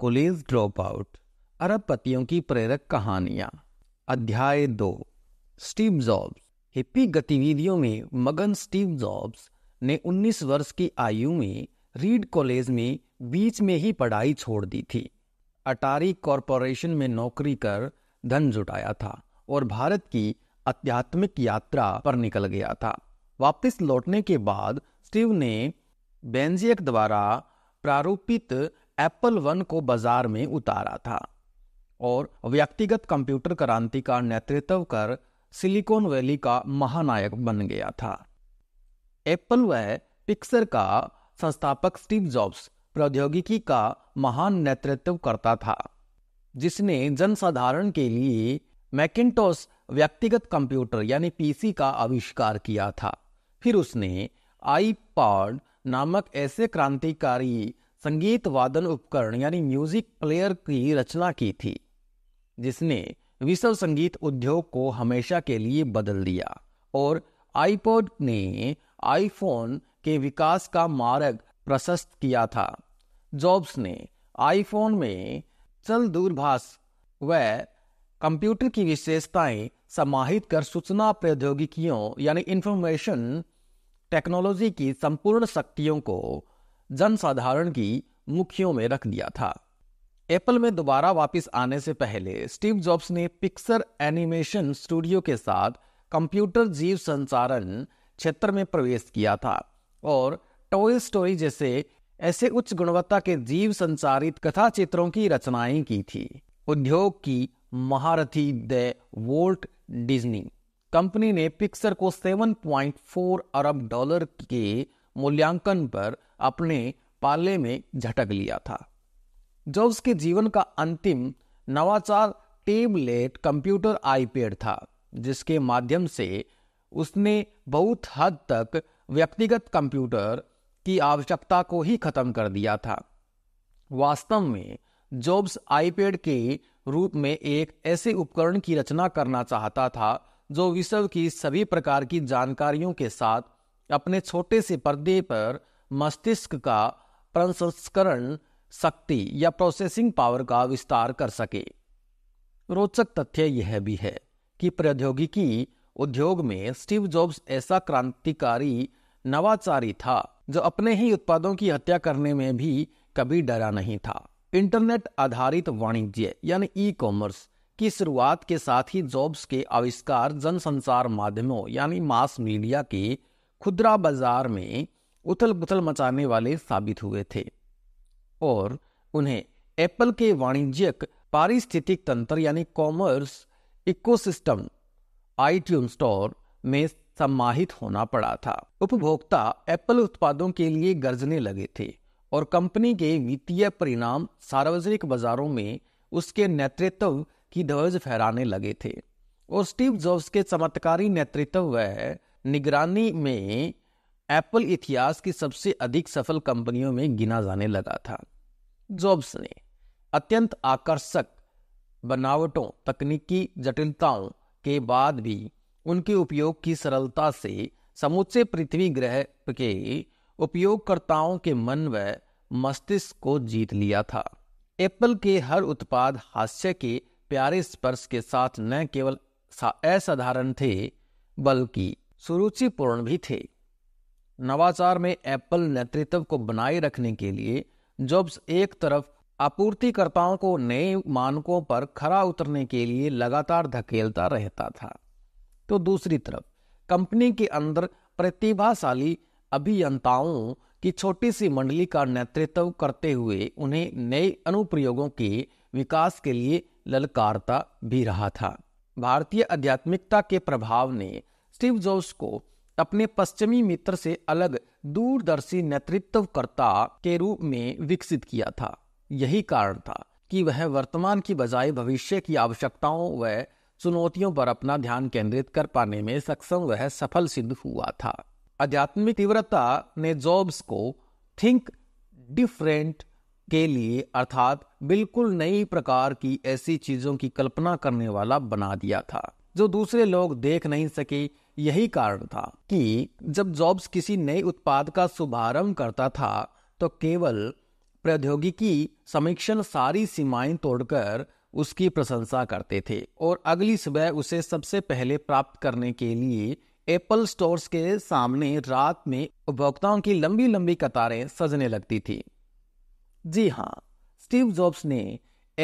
college drop out अरबपतियों की प्रेरक कहानियां अध्याय दो स्टीव जॉब्स हिप्पी गतिविधियों में मगन स्टीव जॉब्स ने 19 वर्ष की आयु में रीड कॉलेज में बीच में ही पढ़ाई छोड़ दी थी अटारी कॉरपोरेशन में नौकरी कर धन जुटाया था और भारत की आध्यात्मिक यात्रा पर निकल गया था वापस लौटने के बाद स्टीव ने बेंजियक द्वारा प्रारूपित एप्पल वन को बाजार में उतारा था और व्यक्तिगत कंप्यूटर क्रांति का नेतृत्व कर सिलिकॉन वैली का महानायक बन गया था एप्पल व पिक्सर का संस्थापक स्टीव जॉब्स प्रौद्योगिकी का महान नेतृत्व करता था जिसने जनसाधारण के लिए मैकिटोस व्यक्तिगत कंप्यूटर यानी पीसी का आविष्कार किया था फिर उसने आईपॉड नामक ऐसे क्रांतिकारी संगीत वादन उपकरण यानी म्यूजिक प्लेयर की रचना की थी जिसने विश्व संगीत उद्योग को हमेशा के लिए बदल दिया और आईपॉड ने आईफोन के विकास का मार्ग प्रशस्त किया था जॉब्स ने आईफोन में चल दूरभाष व कंप्यूटर की विशेषताएं समाहित कर सूचना प्रौद्योगिकियों यानी इंफॉर्मेशन टेक्नोलॉजी की संपूर्ण शक्तियों को जनसाधारण की मुखियों में रख दिया था एप्पल में दोबारा वापस आने से पहले स्टीव जॉब्स ने पिक्सर एनिमेशन स्टूडियो के साथ कंप्यूटर जीव संचारण क्षेत्र में प्रवेश किया था और टॉय स्टोरी जैसे ऐसे उच्च गुणवत्ता के जीव संचारित कथा चित्रों की रचनाएं की थी उद्योग की महारथी द वोल्ट डिज्नी कंपनी ने पिक्सर को 7.4 अरब डॉलर के मूल्यांकन पर अपने पाले में झटक लिया था जो उसके जीवन का अंतिम नवाचार टेबलेट कंप्यूटर आईपैड था जिसके माध्यम से उसने बहुत हद तक व्यक्तिगत कंप्यूटर की आवश्यकता को ही खत्म कर दिया था वास्तव में जॉब्स आईपैड के रूप में एक ऐसे उपकरण की रचना करना चाहता था जो विश्व की सभी प्रकार की जानकारियों के साथ अपने छोटे से पर्दे पर मस्तिष्क का प्रसंस्करण शक्ति या प्रोसेसिंग पावर का विस्तार कर सके रोचक तथ्य यह भी है कि प्रौद्योगिकी उद्योग में स्टीव जॉब्स ऐसा क्रांतिकारी नवाचारी था जो अपने ही उत्पादों की हत्या करने में भी कभी डरा नहीं था इंटरनेट आधारित वाणिज्य यानी ई कॉमर्स की शुरुआत के साथ ही जॉब्स के आविष्कार जनसंचार माध्यमों यानी मास मीडिया के खुदरा बाजार में उथल पुथल मचाने वाले साबित हुए थे और उन्हें एप्पल के वाणिज्यिक पारिस्थितिक तंत्र यानी कॉमर्स इकोसिस्टम आईट्यून स्टोर में समाहित होना पड़ा था उपभोक्ता एप्पल उत्पादों के लिए गर्जने लगे थे और कंपनी के वित्तीय परिणाम सार्वजनिक बाजारों में उसके नेतृत्व की ध्वज फहराने लगे थे और स्टीव जॉब्स के चमत्कारी नेतृत्व व निगरानी में एप्पल इतिहास की सबसे अधिक सफल कंपनियों में गिना जाने लगा था जॉब्स ने अत्यंत आकर्षक बनावटों तकनीकी जटिलताओं के बाद भी उनके उपयोग की सरलता से समूचे पृथ्वी ग्रह के उपयोगकर्ताओं के मन व मस्तिष्क को जीत लिया था एप्पल के हर उत्पाद हास्य के प्यारे स्पर्श के साथ न केवल असाधारण थे बल्कि सुरुचिपूर्ण भी थे नवाचार में एप्पल नेतृत्व को बनाए रखने के लिए जॉब्स एक तरफ आपूर्तिकर्ताओं को नए मानकों पर खरा उतरने के लिए लगातार धकेलता रहता था तो दूसरी तरफ कंपनी के अंदर प्रतिभाशाली अभियंताओं की छोटी सी मंडली का नेतृत्व करते हुए उन्हें नए अनुप्रयोगों के विकास के लिए ललकारता भी रहा था भारतीय आध्यात्मिकता के प्रभाव ने स्टीव जॉब्स को अपने पश्चिमी मित्र से अलग दूरदर्शी नेतृत्वकर्ता के रूप में विकसित किया था यही कारण था कि वह वर्तमान की बजाय भविष्य की आवश्यकताओं व चुनौतियों पर अपना ध्यान केंद्रित कर पाने में सक्षम वह सफल सिद्ध हुआ था आध्यात्मिक तीव्रता ने जॉब्स को थिंक डिफरेंट के लिए अर्थात बिल्कुल नई प्रकार की ऐसी चीजों की कल्पना करने वाला बना दिया था जो दूसरे लोग देख नहीं सके यही कारण था कि जब जॉब्स किसी नए उत्पाद का शुभारंभ करता था तो केवल प्रौद्योगिकी समीक्षण सारी सीमाएं तोड़कर उसकी प्रशंसा करते थे और अगली सुबह उसे सबसे पहले प्राप्त करने के लिए एप्पल स्टोर्स के सामने रात में उपभोक्ताओं की लंबी लंबी कतारें सजने लगती थी जी हाँ स्टीव जॉब्स ने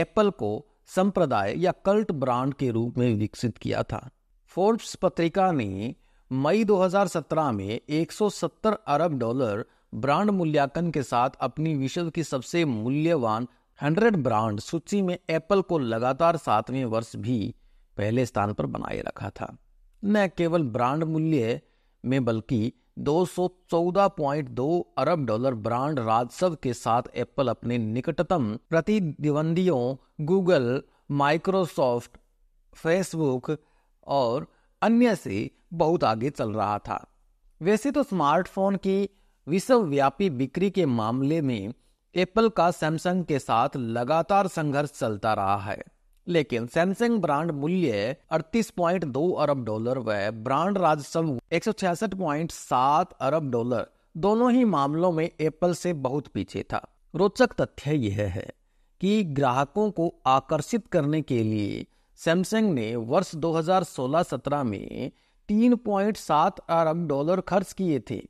एप्पल को संप्रदाय या कल्ट ब्रांड के रूप में विकसित किया था फोर्ब्स पत्रिका ने मई 2017 में 170 अरब डॉलर ब्रांड मूल्यांकन के साथ अपनी विश्व की सबसे मूल्यवान 100 ब्रांड सूची में एप्पल को लगातार सातवें वर्ष भी पहले स्थान पर बनाए रखा था न केवल ब्रांड मूल्य में बल्कि 214.2 अरब डॉलर ब्रांड राजस्व के साथ एप्पल अपने निकटतम प्रतिद्वंदियों गूगल माइक्रोसॉफ्ट फेसबुक और अन्य से बहुत आगे चल रहा था वैसे तो स्मार्टफोन की विश्वव्यापी बिक्री के मामले में एप्पल का सैमसंग के साथ लगातार संघर्ष चलता रहा है लेकिन सैमसंग ब्रांड मूल्य 38.2 अरब डॉलर व ब्रांड राजस्व एक अरब डॉलर दोनों ही मामलों में एप्पल से बहुत पीछे था रोचक तथ्य यह है कि ग्राहकों को आकर्षित करने के लिए सैमसंग ने वर्ष 2016-17 में 3.7 अरब डॉलर खर्च किए थे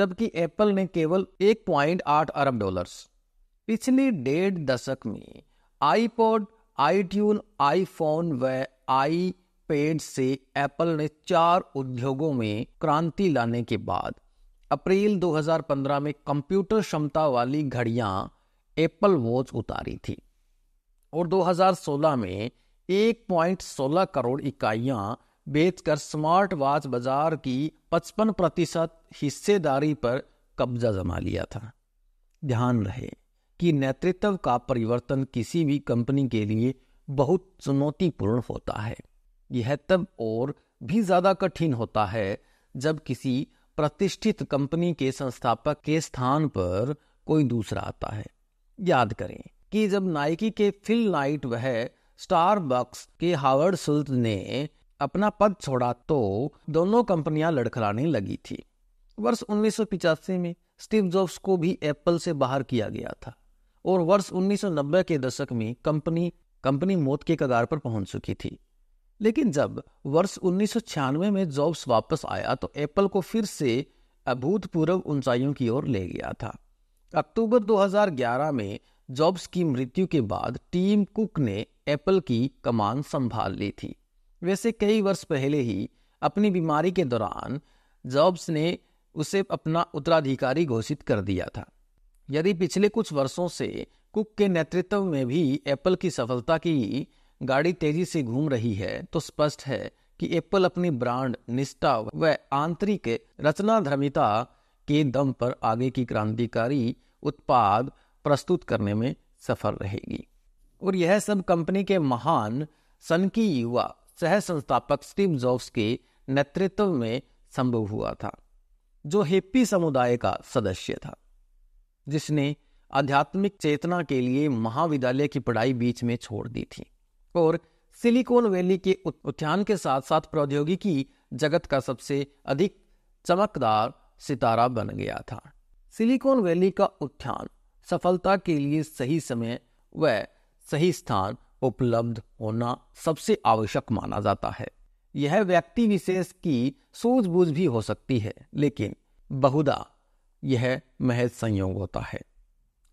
जबकि एप्पल ने केवल 1.8 अरब डॉलर्स पिछले डेढ़ दशक में आईपॉड आईट्यून आईफोन व आई पेड से एप्पल ने चार उद्योगों में क्रांति लाने के बाद अप्रैल 2015 में कंप्यूटर क्षमता वाली घड़ियां एप्पल वॉच उतारी थी और 2016 में 1.16 करोड़ इकाइयां बेचकर स्मार्ट वॉच बाजार की 55 प्रतिशत हिस्सेदारी पर कब्जा जमा लिया था ध्यान रहे कि नेतृत्व का परिवर्तन किसी भी कंपनी के लिए बहुत चुनौतीपूर्ण होता है यह तब और भी ज्यादा कठिन होता है जब किसी प्रतिष्ठित कंपनी के संस्थापक के स्थान पर कोई दूसरा आता है याद करें कि जब नाइकी के फिल नाइट वह स्टारबक्स के हावर्ड सुल्त ने अपना पद छोड़ा तो दोनों कंपनियां लड़खड़ाने लगी थी वर्ष उन्नीस में स्टीव जॉब्स को भी एप्पल से बाहर किया गया था और वर्ष 1990 के दशक में कंपनी कंपनी मौत के कगार पर पहुंच चुकी थी लेकिन जब वर्ष उन्नीस में जॉब्स वापस आया तो एप्पल को फिर से अभूतपूर्व ऊंचाइयों की ओर ले गया था अक्टूबर 2011 में जॉब्स की मृत्यु के बाद टीम कुक ने एप्पल की कमान संभाल ली थी वैसे कई वर्ष पहले ही अपनी बीमारी के दौरान जॉब्स ने उसे अपना उत्तराधिकारी घोषित कर दिया था यदि पिछले कुछ वर्षों से कुक के नेतृत्व में भी एप्पल की सफलता की गाड़ी तेजी से घूम रही है तो स्पष्ट है कि एप्पल अपनी ब्रांड निष्ठा व आंतरिक रचनाधर्मिता के दम पर आगे की क्रांतिकारी उत्पाद प्रस्तुत करने में सफल रहेगी और यह सब कंपनी के महान सनकी युवा सह संस्थापक स्टीव जॉब्स के नेतृत्व में संभव हुआ था जो हिप्पी समुदाय का सदस्य था जिसने आध्यात्मिक चेतना के लिए महाविद्यालय की पढ़ाई बीच में छोड़ दी थी और सिलिकॉन वैली के उत्थान के साथ साथ प्रौद्योगिकी जगत का सबसे अधिक चमकदार सितारा बन गया था सिलिकॉन वैली का उत्थान सफलता के लिए सही समय व सही स्थान उपलब्ध होना सबसे आवश्यक माना जाता है यह व्यक्ति विशेष की सूझबूझ भी हो सकती है लेकिन बहुधा यह महज संयोग होता है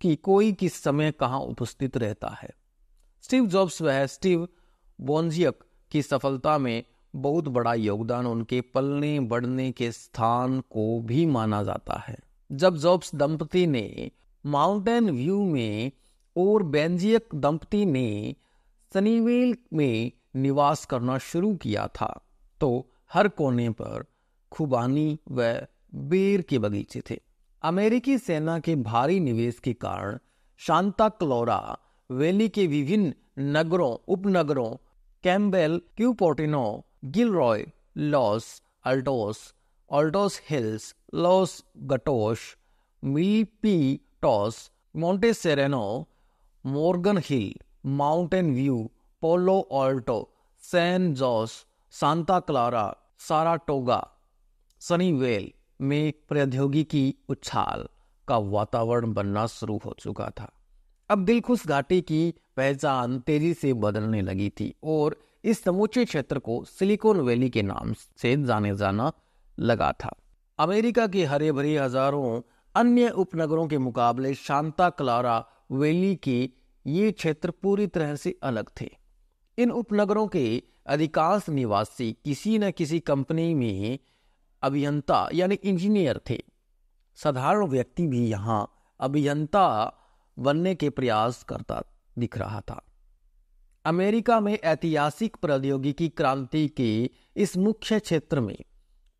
कि कोई किस समय कहाँ उपस्थित रहता है स्टीव जॉब्स वह स्टीव बोन्जियक की सफलता में बहुत बड़ा योगदान उनके पलने बढ़ने के स्थान को भी माना जाता है जब जॉब्स दंपति ने माउंटेन व्यू में और बेंजियक दंपति ने सनीवेल में निवास करना शुरू किया था तो हर कोने पर खुबानी व बेर के बगीचे थे अमेरिकी सेना के भारी निवेश के कारण शांता क्लोरा वैली के विभिन्न नगरों उपनगरों Campbell Cupertino Gilroy Los Altos Altos Hills Los Gatos मीपी Toss, Monte Sereno, Morgan Hill, Mountain View, Palo Alto, San Jose, Santa Clara Saratoga Sunnyvale में प्रौद्योगिकी उछाल का वातावरण बनना शुरू हो चुका था अब दिलखुश घाटी की पहचान तेजी से बदलने लगी थी और इस समूचे क्षेत्र को सिलिकॉन वैली के नाम से जाने जाना लगा था अमेरिका के हरे भरे हजारों अन्य उपनगरों के मुकाबले शांता क्लारा वेली के ये क्षेत्र पूरी तरह से अलग थे इन उपनगरों के अधिकांश निवासी किसी न किसी कंपनी में अभियंता यानी इंजीनियर थे साधारण व्यक्ति भी यहाँ अभियंता बनने के प्रयास करता दिख रहा था अमेरिका में ऐतिहासिक प्रौद्योगिकी क्रांति के इस मुख्य क्षेत्र में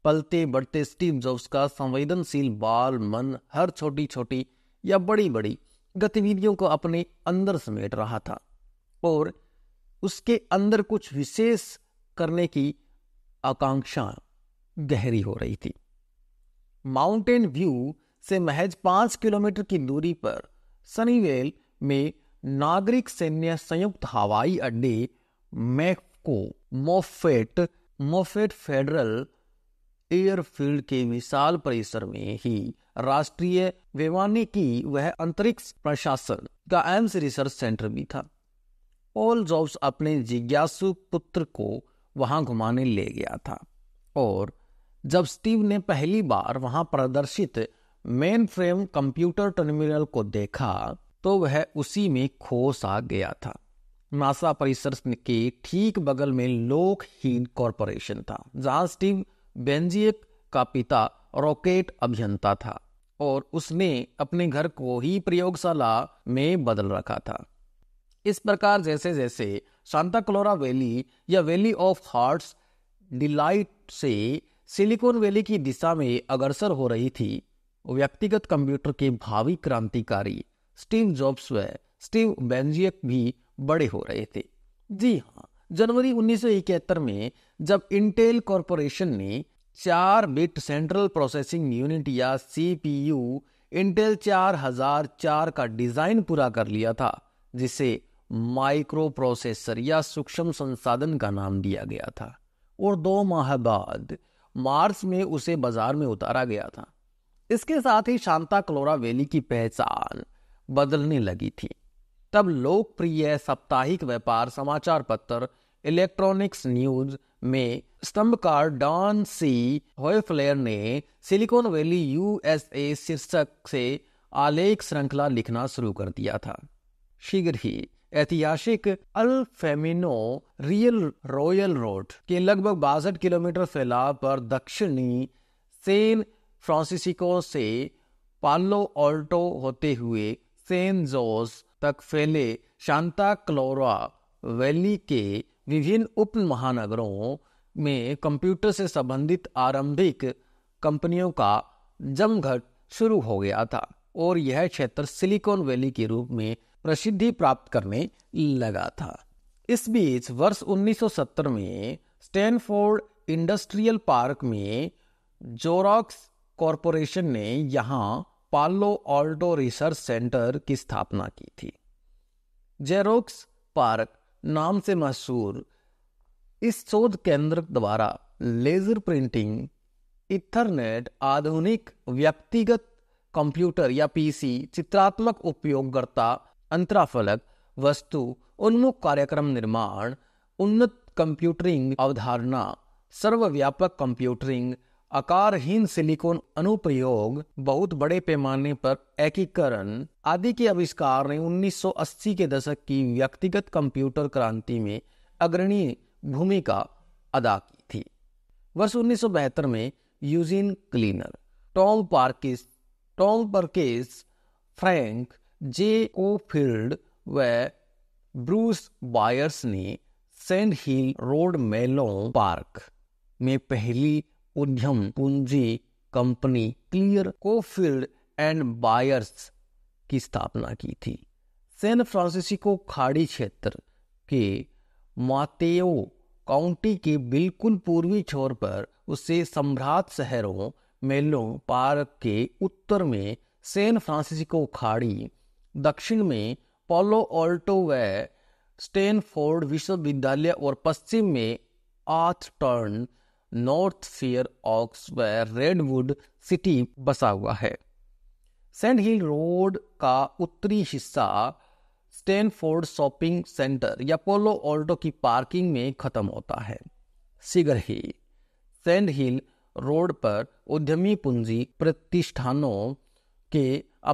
पलते बढ़ते स्टीव जॉब्स का संवेदनशील बाल मन हर छोटी छोटी या बड़ी बड़ी गतिविधियों को अपने अंदर समेट रहा था और उसके अंदर कुछ विशेष करने की आकांक्षा गहरी हो रही थी माउंटेन व्यू से महज पांच किलोमीटर की दूरी पर सनीवेल में नागरिक सैन्य संयुक्त हवाई अड्डे मैको मोफेट मोफेट फेडरल एयरफील्ड के विशाल परिसर में ही राष्ट्रीय की वह अंतरिक्ष प्रशासन का एम्स रिसर्च सेंटर भी था ऑल जॉब्स अपने जिज्ञासु पुत्र को वहां घुमाने ले गया था और जब स्टीव ने पहली बार वहां प्रदर्शित मेन फ्रेम कंप्यूटर टर्मिनल को देखा तो वह उसी में खो सा गया था नासा परिसर के ठीक बगल में लोकहीन कॉरपोरेशन था जहां स्टीव बेंजियक का पिता रॉकेट अभियंता था और उसने अपने घर को ही प्रयोगशाला में बदल रखा था इस प्रकार जैसे जैसे सांता क्लोरा वैली या वैली ऑफ हार्ट्स डिलाइट से सिलिकॉन वैली की दिशा में अग्रसर हो रही थी व्यक्तिगत कंप्यूटर के भावी क्रांतिकारी स्टीव जॉब्स व स्टीव बेंजियक भी बड़े हो रहे थे जी हाँ जनवरी उन्नीस में जब इंटेल कॉरपोरेशन ने चार बिट सेंट्रल प्रोसेसिंग यूनिट या सीपीयू इंटेल 4004 का डिजाइन पूरा कर लिया था जिसे माइक्रो प्रोसेसर या सूक्ष्म संसाधन का नाम दिया गया था और दो माह बाद मार्च में उसे बाजार में उतारा गया था इसके साथ ही शांता क्लोरा वैली की पहचान बदलने लगी थी तब लोकप्रिय साप्ताहिक व्यापार समाचार पत्र इलेक्ट्रॉनिक्स न्यूज में स्तंभकार डॉन सी होयफ्लेयर ने सिलिकॉन वैली यूएसए शीर्षक से आलेख श्रृंखला लिखना शुरू कर दिया था शीघ्र ही ऐतिहासिक El Camino Real royal road के लगभग बासठ किलोमीटर फैलाव पर दक्षिणी सेन फ्रांसिसको से पालो ऑल्टो होते हुए सेन जोस तक फैले शांता क्लोरा वैली के विभिन्न उप महानगरों में कंप्यूटर से संबंधित आरंभिक कंपनियों का जमघट शुरू हो गया था और यह क्षेत्र सिलिकॉन वैली के रूप में प्रसिद्धि प्राप्त करने लगा था इस बीच वर्ष 1970 में स्टैनफोर्ड इंडस्ट्रियल पार्क में जोरॉक्स कॉरपोरेशन ने यहाँ पालो ऑल्टो रिसर्च सेंटर की स्थापना की थी जेरोक्स पार्क नाम से मशहूर इस शोध केंद्र द्वारा लेजर प्रिंटिंग इथरनेट आधुनिक व्यक्तिगत कंप्यूटर या पीसी चित्रात्मक उपयोगकर्ता अंतराफलक वस्तु उन्मुख कार्यक्रम निर्माण उन्नत कंप्यूटरिंग अवधारणा सर्वव्यापक कंप्यूटरिंग आकारहीन सिलिकॉन अनुप्रयोग बहुत बड़े पैमाने पर एकीकरण आदि के आविष्कार ने 1980 के दशक की व्यक्तिगत कंप्यूटर क्रांति में अग्रणी भूमिका अदा की थी वर्ष उन्नीस में Eugene Kleiner Tom Perkins Tom Perkins Frank J Caufield व ब्रूस बायर्स ने Sand Hill Road Menlo Park में पहली उद्यम पूंजी कंपनी क्लियर कोफील्ड एंड बायर्स की स्थापना की थी सैन फ्रांसिस्को खाड़ी क्षेत्र के मातेओ काउंटी के बिल्कुल पूर्वी छोर पर उसे सम्राट शहरों मेलो पार्क के उत्तर में सैन फ्रांसिस्को खाड़ी दक्षिण में पोलो ऑल्टो व स्टेनफोर्ड विश्वविद्यालय और पश्चिम में टर्न North Fair Oaks Redwood City बसा हुआ है सेंड हिल रोड का उत्तरी हिस्सा स्टेनफोर्ड शॉपिंग सेंटर या पोलो ऑल्टो की पार्किंग में खत्म होता है शीघ्र ही सेंड हिल रोड पर उद्यमी पूंजी प्रतिष्ठानों के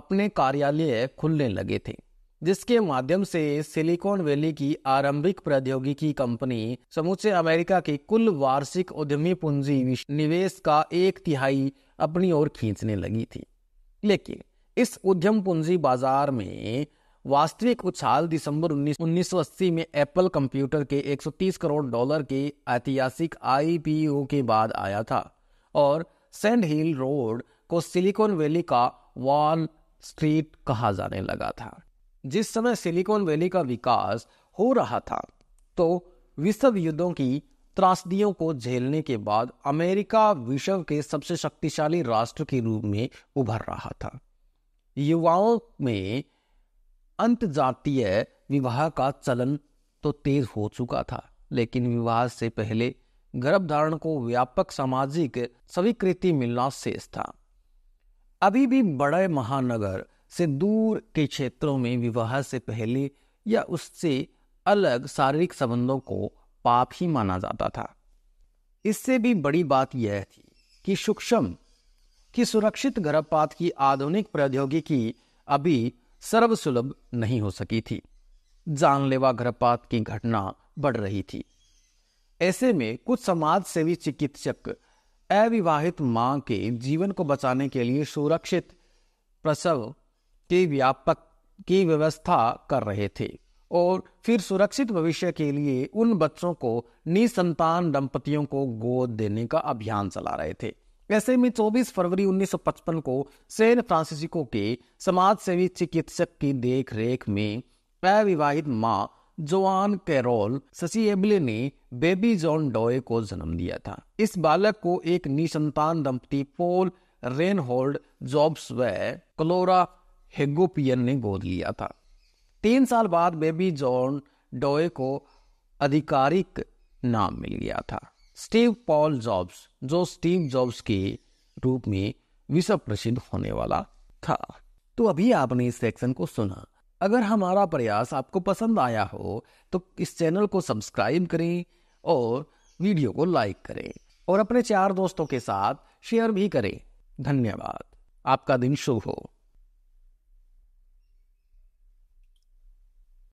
अपने कार्यालय खुलने लगे थे जिसके माध्यम से सिलिकॉन वैली की आरंभिक प्रौद्योगिकी कंपनी समूचे अमेरिका की कुल वार्षिक उद्यमी पूंजी निवेश का एक तिहाई अपनी ओर खींचने लगी थी लेकिन इस उद्यम पूंजी बाजार में वास्तविक उछाल दिसंबर उन्नीस में एप्पल कंप्यूटर के 130 करोड़ डॉलर के ऐतिहासिक आईपीओ के बाद आया था और सेंड हिल रोड को सिलिकॉन वैली का वॉल स्ट्रीट कहा जाने लगा था जिस समय सिलिकॉन वैली का विकास हो रहा था तो विश्व युद्धों की त्रासदियों को झेलने के बाद अमेरिका विश्व के सबसे शक्तिशाली राष्ट्र के रूप में उभर रहा था युवाओं में अंत जातीय विवाह का चलन तो तेज हो चुका था लेकिन विवाह से पहले गर्भधारण को व्यापक सामाजिक स्वीकृति मिलना शेष था अभी भी बड़े महानगर से दूर के क्षेत्रों में विवाह से पहले या उससे अलग शारीरिक संबंधों को पाप ही माना जाता था इससे भी बड़ी बात यह थी कि सूक्ष्म की सुरक्षित गर्भपात की आधुनिक प्रौद्योगिकी अभी सर्वसुलभ नहीं हो सकी थी जानलेवा गर्भपात की घटना बढ़ रही थी ऐसे में कुछ समाज सेवी चिकित्सक अविवाहित मां के जीवन को बचाने के लिए सुरक्षित प्रसव के व्यापक की व्यवस्था कर रहे थे और फिर सुरक्षित भविष्य के लिए उन बच्चों को निसंतान दंपतियों को गोद देने का अभियान चला रहे थे ऐसे में 24 फरवरी 1955 को सैन फ्रांसिसको के सेवी चिकित्सक की देखरेख में अविवाहित मां जोआन कैरोल शशि ने बेबी जॉन डॉय को जन्म दिया था इस बालक को एक निसंतान दंपति पोल रेनहोल्ड जॉब्स व क्लोरा हेगोपियन ने गोद लिया था तीन साल बाद बेबी जॉन डोए को आधिकारिक नाम मिल गया था स्टीव पॉल जॉब्स जो स्टीव जॉब्स के रूप में विश्व प्रसिद्ध होने वाला था तो अभी आपने इस सेक्शन को सुना अगर हमारा प्रयास आपको पसंद आया हो तो इस चैनल को सब्सक्राइब करें और वीडियो को लाइक करें और अपने चार दोस्तों के साथ शेयर भी करें धन्यवाद आपका दिन शुभ हो